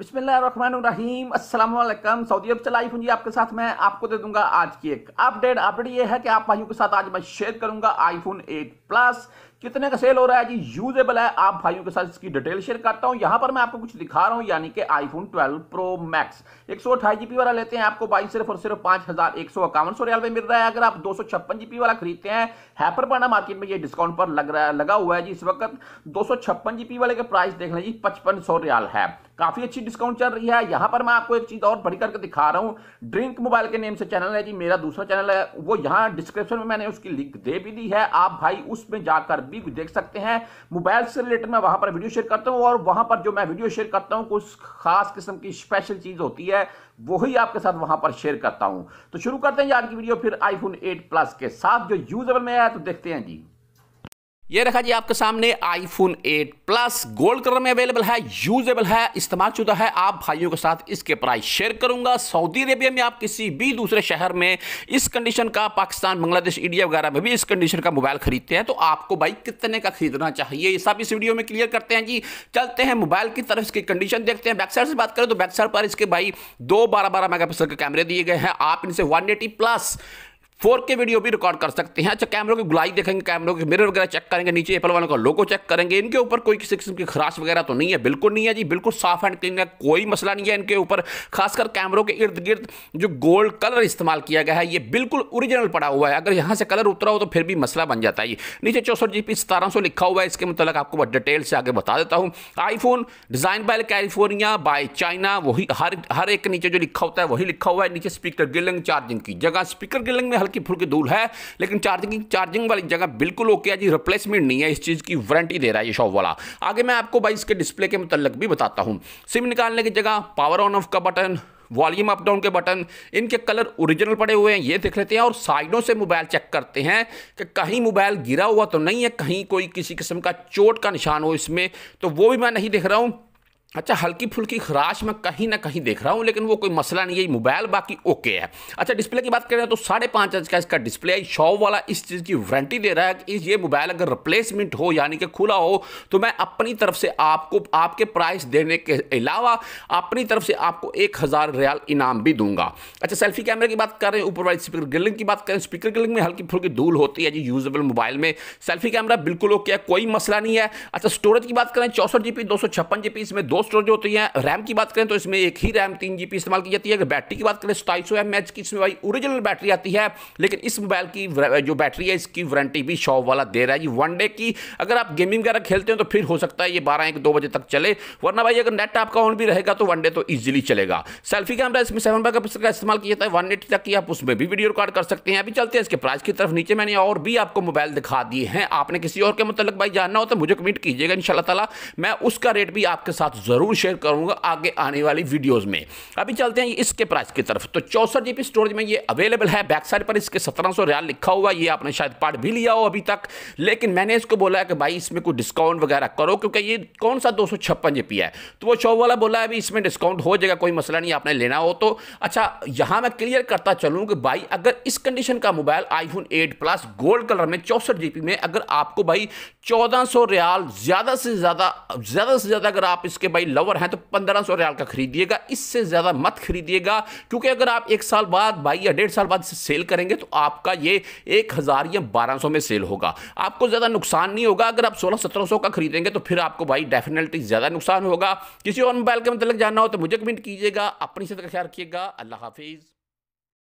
बिस्मिल्लाम Aslam Saudi अरब चलाई हूँ जी आपके साथ मैं आपको दे दूंगा आज की एक अपडेट अपडेट ये है कि आप भाइयों के साथ आज मैं शेयर करूंगा आईफोन 8 प्लस कितने का सेल हो रहा है जी यूजेबल है आप भाइयों के साथ इसकी डिटेल शेयर करता हूं यहां पर मैं आपको कुछ दिखा रहा हूं यानी कि आईफोन 12 प्रो मैक्स एक सौ अठाई जीबी वाला लेते हैं आपको बाई सिर्फ और सिर्फ पांच हजार एक सौ अकावन सौ रियाल में मिल रहा है अगर आप दो सौ छप्पन जीबी वाला खरीदते हैं हैपर पाना मार्केट में ये डिस्काउंट पर लग रहा है लगा हुआ है जी इस वक्त दो सौ छप्पन जीबी वाले का प्राइस देख लें जी पचपन सौ रियाल है काफी अच्छी डिस्काउंट चल रही है यहां पर मैं आपको एक चीज और बढ़ी करके दिखा रहा हूं ड्रिंक मोबाइल के नेम से चैनल है जी मेरा दूसरा चैनल है वो यहां डिस्क्रिप्शन में मैंने उसकी लिंक दे भी दी है आप भाई उसमें जाकर भी देख सकते हैं मोबाइल से रिलेटेड मैं वहां पर वीडियो शेयर करता हूँ और वहां पर जो मैं वीडियो शेयर करता हूँ कुछ खास किस्म की स्पेशल चीज़ होती है वही आपके साथ वहां पर शेयर करता हूँ तो शुरू करते हैं आज की वीडियो फिर आईफोन एट प्लस के साथ जो यूजेबल में आया तो देखते हैं जी ये रखा जी आपके सामने आईफोन 8 प्लस गोल्ड कलर में अवेलेबल है यूजेबल है इस्तेमाल शुदा है आप भाइयों के साथ इसके प्राइस शेयर करूंगा सऊदी अरेबिया में आप किसी भी दूसरे शहर में इस कंडीशन का पाकिस्तान बांग्लादेश इंडिया वगैरह में भी इस कंडीशन का मोबाइल खरीदते हैं तो आपको भाई कितने का खरीदना चाहिए ये सब इस वीडियो में क्लियर करते हैं जी चलते हैं मोबाइल की तरफ इसकी कंडीशन देखते हैं बैक साइड से बात करें तो बैक साइड पर इसके भाई दो बारह बारह मेगा के कैमरे दिए गए हैं आप इनसे वन प्लस फोर के वीडियो भी रिकॉर्ड कर सकते हैं अच्छा कैमरों की गुलाई देखेंगे कैमरों के मिरर वगैरह चेक करेंगे नीचे एप्पल वालों का लोगो चेक करेंगे इनके ऊपर कोई किसी किस्म की खराश वगैरह तो नहीं है बिल्कुल नहीं है जी बिल्कुल साफ एंड क्लीन है कोई मसला नहीं है इनके ऊपर खासकर कैमरों के इर्द गिर्द जो गोल्ड कलर इस्तेमाल किया गया है ये बिल्कुल ओरिजिनल पड़ा हुआ है अगर यहाँ से कलर उतरा हो तो फिर भी मसला बन जाता है नीचे चौसठ जी पी लिखा हुआ है इसके मतलब आपको डिटेल से आगे बता देता हूँ iPhone design by California by China वही हर हर एक नीचे जो लिखा होता है वही लिखा हुआ है नीचे स्पीकर गिलिंग चार्जिंग की जगह स्पीकर गिलिंग में हल्की फुल्की धूल है लेकिन चार्जिंग चार्जिंग वाली जगह बिल्कुल ओके है जी रिप्लेसमेंट नहीं है इस चीज़ की वारंटी दे रहा है ये शॉप वाला आगे मैं आपको भाई इसके डिस्प्ले के मतलब भी बताता हूँ सिम निकालने की जगह पावर ऑन ऑफ का बटन वॉल्यूम अप डाउन के बटन इनके कलर ओरिजिनल पड़े हुए हैं ये देख लेते हैं और साइडों से मोबाइल चेक करते हैं कि कहीं मोबाइल गिरा हुआ तो नहीं है कहीं कोई किसी किस्म का चोट का निशान हो इसमें तो वो भी मैं नहीं देख रहा हूँ अच्छा हल्की फुल्की खराश मैं कहीं ना कहीं देख रहा हूँ लेकिन वो कोई मसला नहीं है मोबाइल बाकी ओके है अच्छा डिस्प्ले की बात करें तो साढ़े पाँच इंच का इसका डिस्प्ले है शॉव वाला इस चीज़ की वारंटी दे रहा है कि ये मोबाइल अगर रिप्लेसमेंट हो यानी कि खुला हो तो मैं अपनी तरफ से आपको आपके प्राइस देने के अलावा अपनी तरफ से आपको एक हज़ार रियाल इनाम भी दूंगा अच्छा सेल्फी कैमरे की बात करें ऊपर वाली स्पीकर ग्रिलिंग की बात करें स्पीकर ग्रिलिंग में हल्की फुल्की धूल होती है जी यूजेबल मोबाइल में सेल्फी कैमरा बिल्कुल ओके है कोई मसला नहीं है अच्छा स्टोरेज की बात करें चौसठ जी दो सौ छप्पन जी इसमें दो दो स्टोरेज होती है रैम की बात करें तो इसमें एक ही रैम तीन जीबी इस्तेमाल की जाती है अगर बैटरी की बात करें सताईस सौ एम की इसमें भाई ओरिजिनल बैटरी आती है लेकिन इस मोबाइल की जो बैटरी है इसकी वारंटी भी शॉप वाला दे रहा है जी वन डे की अगर आप गेमिंग वगैरह खेलते हैं तो फिर हो सकता है ये बारह एक दो बजे तक चले वरना भाई अगर नेट आपका ऑन भी रहेगा तो वन डे तो ईजिली चलेगा सेल्फी कैमरा इसमें सेवन मेगा पिक्सल का इस्तेमाल किया जाता है वन एटी तक की आप उसमें भी वीडियो रिकॉर्ड कर सकते हैं अभी चलते हैं इसके प्राइस की तरफ नीचे मैंने और भी आपको मोबाइल दिखा दिए हैं आपने किसी और के मतलब भाई जानना हो तो मुझे कमेंट कीजिएगा इन ताला मैं उसका रेट भी आपके साथ ज़रूर शेयर करूंगा आगे आने वाली वीडियोस में अभी चलते हैं इसके प्राइस की तरफ तो चौसठ जीबी स्टोरेज में ये अवेलेबल है बैक साइड पर इसके सत्रह सौ रियाल लिखा हुआ ये आपने शायद पार्ट भी लिया हो अभी तक लेकिन मैंने इसको बोला कि भाई इसमें कोई डिस्काउंट वगैरह करो क्योंकि ये कौन सा दो सौ छप्पन है तो वो शो वाला बोला अभी इसमें डिस्काउंट हो जाएगा कोई मसला नहीं आपने लेना हो तो अच्छा यहाँ मैं क्लियर करता चलूँ कि भाई अगर इस कंडीशन का mobile iPhone eight plus gold colour में चौसठ जीबी में अगर आपको भाई चौदह सौ रियाल ज़्यादा से ज़्यादा ज़्यादा से ज़्यादा अगर आप इसके भाई लवर हैं तो पंद्रह सौ रियाल का खरीदिएगा इससे ज़्यादा मत खरीदिएगा क्योंकि अगर आप एक साल बाद भाई या डेढ़ साल बाद सेल करेंगे तो आपका ये एक हज़ार या बारह सौ में सेल होगा आपको ज़्यादा नुकसान नहीं होगा अगर आप सोलह सत्रह सौ का खरीदेंगे तो फिर आपको भाई डेफिनेटली ज़्यादा नुकसान होगा किसी और मोबाइल के मतलब जानना हो तो मुझे कमेंट कीजिएगा अपनी सेहत का ख्याल रखिएगा अल्लाह हाफिज़